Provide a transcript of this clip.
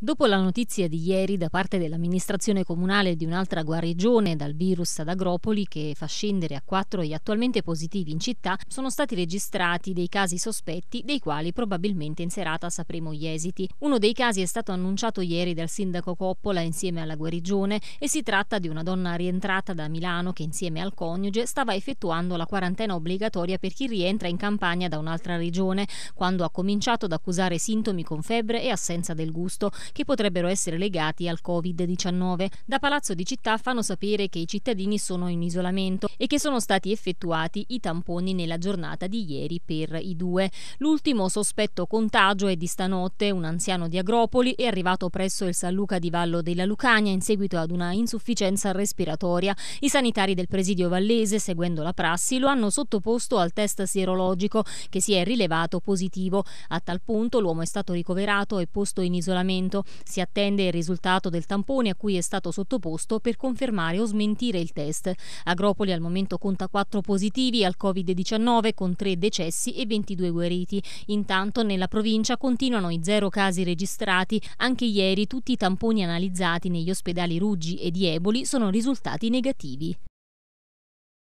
Dopo la notizia di ieri da parte dell'amministrazione comunale di un'altra guarigione dal virus ad Agropoli che fa scendere a quattro gli attualmente positivi in città, sono stati registrati dei casi sospetti dei quali probabilmente in serata sapremo gli esiti. Uno dei casi è stato annunciato ieri dal sindaco Coppola insieme alla guarigione e si tratta di una donna rientrata da Milano che insieme al coniuge stava effettuando la quarantena obbligatoria per chi rientra in campagna da un'altra regione quando ha cominciato ad accusare sintomi con febbre e assenza del gusto che potrebbero essere legati al Covid-19. Da Palazzo di Città fanno sapere che i cittadini sono in isolamento e che sono stati effettuati i tamponi nella giornata di ieri per i due. L'ultimo sospetto contagio è di stanotte, un anziano di Agropoli è arrivato presso il San Luca di Vallo della Lucania in seguito ad una insufficienza respiratoria. I sanitari del presidio vallese, seguendo la prassi, lo hanno sottoposto al test sierologico che si è rilevato positivo. A tal punto l'uomo è stato ricoverato e posto in isolamento seguito. Si attende il risultato del tampone a cui è stato sottoposto per confermare o smentire il test. Agropoli al momento conta 4 positivi al Covid-19 con 3 decessi e 22 guariti. Intanto nella provincia continuano i zero casi registrati. Anche ieri tutti i tamponi analizzati negli ospedali Ruggi e di Eboli sono risultati negativi.